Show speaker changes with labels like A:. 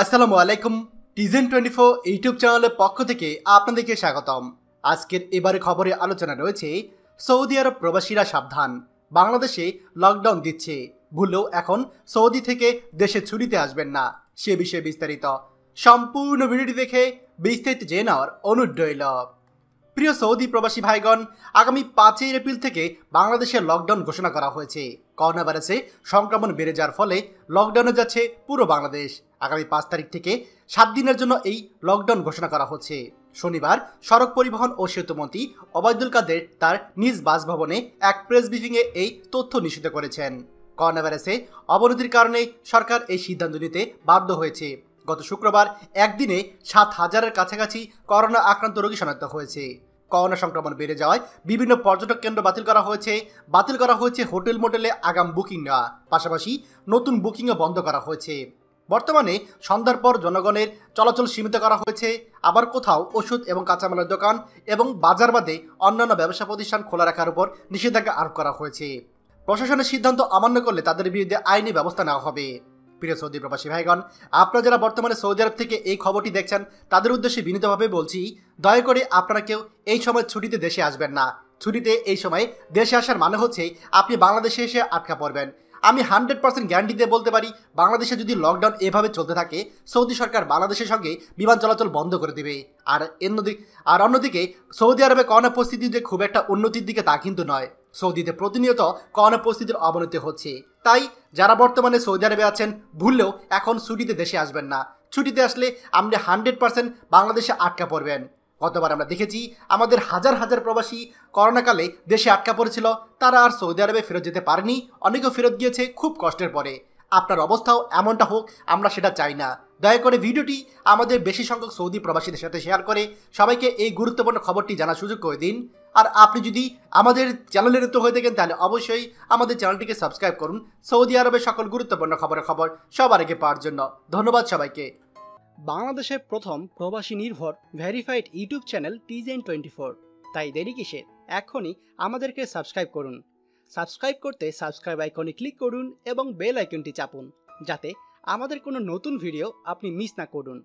A: আসসালামু আলাইকুম টিজেন twenty four YouTube চ্যানেলের পক্ষ থেকে আপনাদেরকে স্বাগতম আজকের এবারে খবরে আলোচনা রয়েছে সৌদি আরব প্রবাসীরা সাবধান বাংলাদেশে লকডাউন দিচ্ছে ভুলেও এখন সৌদি থেকে দেশে ছুটিতে আসবেন না সে বিষয়ে বিস্তারিত সম্পূর্ণ ভিডিওটি দেখে বিস্তারিত জেনার নেওয়ার অনুরোধ রইল প্রিয় সৌদি প্রবাসী ভাইগণ আগামী পাঁচই এপ্রিল থেকে বাংলাদেশে লকডাউন ঘোষণা করা হয়েছে করোনা ভাইরাসে সংক্রমণ বেড়ে যাওয়ার ফলে লকডাউনে যাচ্ছে পুরো বাংলাদেশ আগামী পাঁচ তারিখ থেকে সাত দিনের জন্য এই লকডাউন ঘোষণা করা হচ্ছে শনিবার সড়ক পরিবহন ও সেতুমন্ত্রী অবায়দুল কাদের তার নিজ বাসভবনে এক প্রেস ব্রিফিংয়ে এই তথ্য নিষিদ্ধ করেছেন করোনা ভাইরাসে অবনতির কারণে সরকার এই সিদ্ধান্ত নিতে বাধ্য হয়েছে গত শুক্রবার একদিনে সাত হাজারের কাছাকাছি করোনা আক্রান্ত রোগী শনাক্ত হয়েছে করোনা সংক্রমণ বেড়ে যাওয়ায় বিভিন্ন পর্যটক কেন্দ্র বাতিল করা হয়েছে বাতিল করা হয়েছে হোটেল মোটেলে আগাম বুকিং নেওয়া পাশাপাশি নতুন বুকিংও বন্ধ করা হয়েছে বর্তমানে সন্ধ্যার পর জনগণের চলাচল সীমিত করা হয়েছে আবার কোথাও ওষুধ এবং কাঁচামালের দোকান এবং বাজার বাদে অন্যান্য ব্যবসা প্রতিষ্ঠান খোলা রাখার উপর নিষেধাজ্ঞা আরোপ করা হয়েছে প্রশাসনের সিদ্ধান্ত অমান্য করলে তাদের বিরুদ্ধে আইনি ব্যবস্থা নেওয়া হবে প্রিয় সৌদি প্রবাসী ভাইগণ আপনারা যারা বর্তমানে সৌদি আরব থেকে এই খবরটি দেখছেন তাদের উদ্দেশ্যে বিনীতভাবে বলছি দয়া করে আপনারা কেউ এই সময় ছুটিতে দেশে আসবেন না ছুটিতে এই সময় দেশে আসার মানে হচ্ছে আপনি বাংলাদেশে এসে আটকা পড়বেন আমি হান্ড্রেড পার্সেন্ট গ্যারান্টি দিয়ে বলতে পারি বাংলাদেশে যদি লকডাউন এভাবে চলতে থাকে সৌদি সরকার বাংলাদেশের সঙ্গে বিমান চলাচল বন্ধ করে দেবে আর অন্যদিকে আর অন্যদিকে সৌদি আরবে করোনা পরিস্থিতি যে খুব একটা উন্নতির দিকে তা কিন্তু নয় সৌদিতে প্রতিনিয়ত করোনা পরিস্থিতির অবনতি হচ্ছে তাই যারা বর্তমানে সৌদি আরবে আছেন ভুললেও এখন ছুটিতে দেশে আসবেন না ছুটিতে আসলে আপনি হান্ড্রেড পার্সেন্ট বাংলাদেশে আটকা পড়বেন গতবার আমরা দেখেছি আমাদের হাজার হাজার প্রবাসী করোনাকালে দেশে আটকা পড়েছিল তারা আর সৌদি আরবে ফেরত যেতে পারেনি অনেকেও ফেরত গিয়েছে খুব কষ্টের পরে আপনার অবস্থাও এমনটা হোক আমরা সেটা চাই না দয়া করে ভিডিওটি আমাদের বেশি সংখ্যক সৌদি প্রবাসীদের সাথে শেয়ার করে সবাইকে এই গুরুত্বপূর্ণ খবরটি জানার সুযোগ করে দিন আর আপনি যদি আমাদের চ্যানেলে নতুন হয়ে থাকেন তাহলে অবশ্যই আমাদের চ্যানেলটিকে সাবস্ক্রাইব করুন সৌদি আরবের সকল গুরুত্বপূর্ণ খবরের খবর সবার আগে পাওয়ার জন্য ধন্যবাদ সবাইকে বাংলাদেশের প্রথম প্রবাসী নির্ভর ভেরিফাইড ইউটিউব চ্যানেল টিজেন টোয়েন্টি ফোর তাই দেরি কিসে এখনই আমাদেরকে সাবস্ক্রাইব করুন সাবস্ক্রাইব করতে সাবস্ক্রাইব আইকনে ক্লিক করুন এবং বেল আইকনটি চাপুন যাতে আমাদের কোনো নতুন ভিডিও আপনি মিস না করুন